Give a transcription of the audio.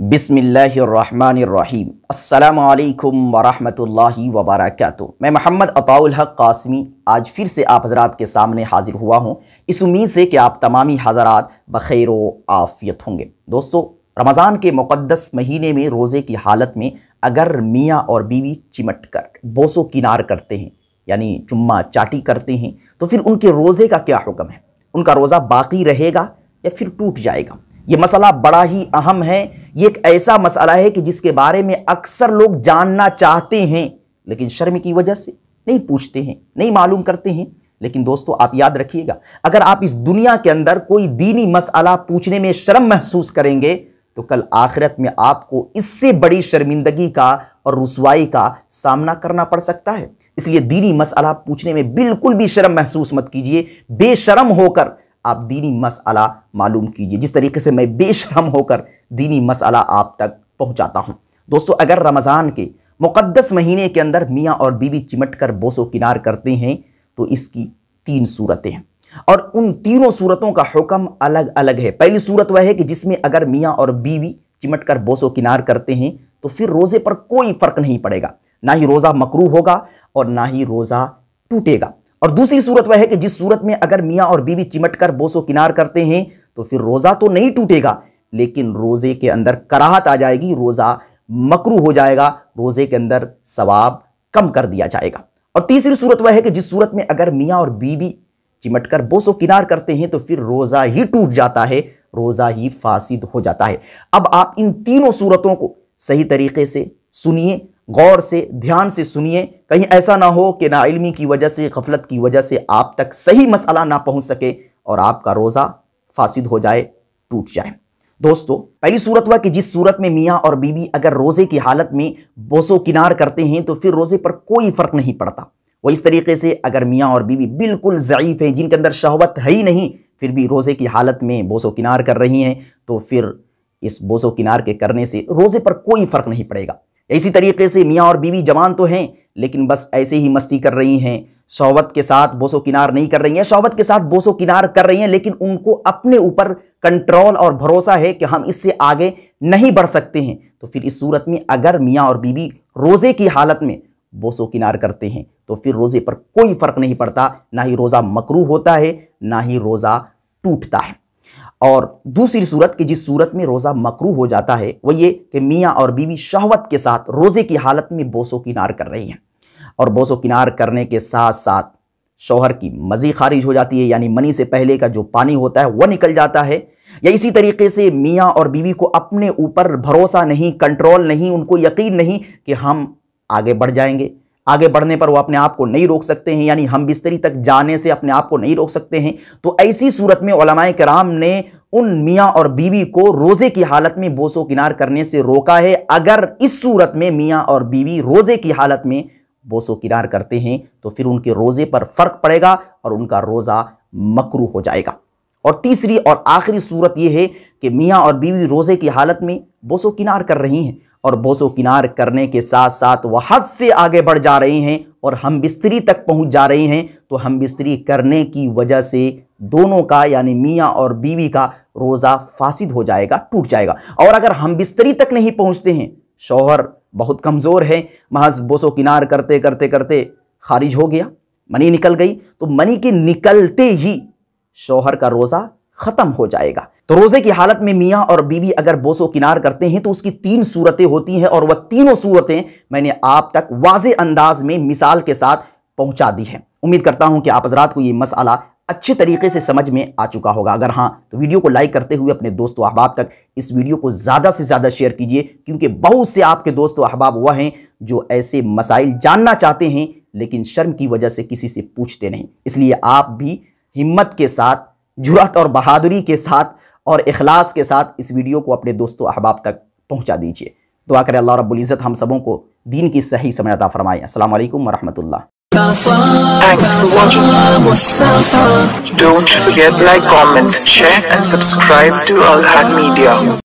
बिसमीम अल्लाम वरहमतुल्लाहि वबरकत मैं मोहम्मद अताउल हक कासमी आज फिर से आप हजरात के सामने हाजिर हुआ हूँ इस उम्मीद से कि आप तमामी हजरात बखैर आफियत होंगे दोस्तों रमज़ान के मुक़दस महीने में रोज़े की हालत में अगर मियाँ और बीवी चिमट कर बोसो किनार करते हैं यानी चुम्मा चाटी करते हैं तो फिर उनके रोज़े का क्या हुक्म है उनका रोज़ा बाकी रहेगा या फिर टूट जाएगा ये मसला बड़ा ही अहम है ये एक ऐसा मसला है कि जिसके बारे में अक्सर लोग जानना चाहते हैं लेकिन शर्म की वजह से नहीं पूछते हैं नहीं मालूम करते हैं लेकिन दोस्तों आप याद रखिएगा अगर आप इस दुनिया के अंदर कोई दीनी मसला पूछने में शर्म महसूस करेंगे तो कल आखिरत में आपको इससे बड़ी शर्मिंदगी का और रसवाई का सामना करना पड़ सकता है इसलिए दीनी मसला पूछने में बिल्कुल भी शर्म महसूस मत कीजिए बेशरम होकर आप दीनी मसला मालूम कीजिए जिस तरीके से मैं बेशरम होकर दीनी मसला आप तक पहुँचाता हूँ दोस्तों अगर रमज़ान के मुक़दस महीने के अंदर मियाँ और बीवी चिमट कर बोसो किनार करते हैं तो इसकी तीन सूरतें हैं और उन तीनों सूरतों का हुक्म अलग अलग है पहली सूरत वह है कि जिसमें अगर मियाँ और बीवी चिमट कर बोसो किनार करते हैं तो फिर रोज़े पर कोई फ़र्क नहीं पड़ेगा ना ही रोज़ा मकरू होगा और ना ही रोज़ा टूटेगा और दूसरी सूरत वह है कि जिस सूरत में अगर मियाँ और बीवी चिमट कर बोसो किनार करते हैं तो फिर रोज़ा तो नहीं टूटेगा लेकिन रोज़े के अंदर कराहत आ जाएगी रोज़ा मकरू हो जाएगा रोज़े के अंदर सवाब कम कर दिया जाएगा और तीसरी सूरत वह है कि जिस सूरत में अगर मियाँ और बीवी चिमट कर बोसो किनार करते हैं तो फिर रोज़ा ही टूट जाता है रोज़ा ही फासिद हो जाता है अब आप इन तीनों सूरतों को सही तरीके से सुनिए गौर से ध्यान से सुनिए कहीं ऐसा ना हो कि ना इल्मी की वजह से गफलत की वजह से आप तक सही मसला ना पहुंच सके और आपका रोज़ा फासिद हो जाए टूट जाए दोस्तों पहली सूरत हुआ कि जिस सूरत में मियाँ और बीवी अगर रोज़े की हालत में बोसो किनार करते हैं तो फिर रोज़े पर कोई फ़र्क नहीं पड़ता वह इस तरीके से अगर मियाँ और बीबी बिल्कुल ज़यीफ़ हैं जिनके अंदर शहवत है ही नहीं फिर भी रोज़े की हालत में बोसो किनार कर रही हैं तो फिर इस बोसो किनार के करने से रोज़े पर कोई फ़र्क नहीं पड़ेगा इसी तरीके से मियाँ और बीवी जवान तो हैं लेकिन बस ऐसे ही मस्ती कर रही हैं शोबत के साथ बोसो किनार नहीं कर रही हैं शौबत के साथ बोसो किनार कर रही हैं लेकिन उनको अपने ऊपर कंट्रोल और भरोसा है कि हम इससे आगे नहीं बढ़ सकते हैं तो फिर इस सूरत में अगर मियाँ और बीवी रोज़े की हालत में बोसो किनार करते हैं तो फिर रोज़े पर कोई फ़र्क नहीं पड़ता ना ही रोज़ा मकरू होता है ना ही रोज़ा टूटता है और दूसरी सूरत की जिस सूरत में रोज़ा मकरू हो जाता है वह ये कि मियाँ और बीवी शहवत के साथ रोज़े की हालत में बोसो किनार कर रही हैं और बोसो किनार करने के साथ साथ शोहर की मज़ी खारिज हो जाती है यानी मनी से पहले का जो पानी होता है वह निकल जाता है या इसी तरीके से मियाँ और बीवी को अपने ऊपर भरोसा नहीं कंट्रोल नहीं उनको यकीन नहीं कि हम आगे बढ़ जाएंगे आगे बढ़ने पर वो अपने आप को नहीं रोक सकते हैं यानी हम बिस्तरी तक जाने से अपने आप को नहीं रोक सकते हैं तो ऐसी सूरत में मेंलमाए कराम ने उन मियाँ और बीवी को रोज़े की हालत में बोसो किनार करने से रोका है अगर इस सूरत में मियाँ और बीवी रोज़े की हालत में बोसो किनार करते हैं तो फिर उनके रोज़े पर फ़र्क पड़ेगा और उनका रोज़ा मकरू हो जाएगा और तीसरी और आखिरी सूरत यह है कि मियाँ और बीवी रोज़े की हालत में बोसो किनार कर रही हैं और बोसो किनार करने के साथ साथ वह हद से आगे बढ़ जा रही हैं और हम बिस्तरी तक पहुंच जा रहे हैं तो हम बिस्तरी करने की वजह से दोनों का यानी मियाँ और बीवी का रोज़ा फासिद हो जाएगा टूट जाएगा और अगर हम बिस्तरी तक नहीं पहुँचते हैं शोहर बहुत कमज़ोर है महज बोसो किनार करते करते करते खारिज हो गया मनी निकल गई तो मनी के निकलते ही शोहर का रोज़ा ख़त्म हो जाएगा तो रोज़े की हालत में मियाँ और बीवी अगर बोसो किनार करते हैं तो उसकी तीन सूरतें होती हैं और वह तीनों सूरतें मैंने आप तक वाज अंदाज में मिसाल के साथ पहुँचा दी हैं उम्मीद करता हूं कि आप हजरात को ये मसाला अच्छे तरीके से समझ में आ चुका होगा अगर हाँ तो वीडियो को लाइक करते हुए अपने दोस्तों अहबाब तक इस वीडियो को ज़्यादा से ज़्यादा शेयर कीजिए क्योंकि बहुत से आपके दोस्तों अहबाब वह हैं जो ऐसे मसाइल जानना चाहते हैं लेकिन शर्म की वजह से किसी से पूछते नहीं इसलिए आप भी हिम्मत के साथ जुरात और बहादुरी के साथ और अखलास के साथ इस वीडियो को अपने दोस्तों अहबाब तक पहुँचा दीजिए दुआ करें अल्लाह रब्बुल इज़्ज़त हम सबों को दीन की सही समझ अता फरमाएँ असल वरहमल्ला Thanks for watching. Don't forget like, comment, share and subscribe to Al Had Media.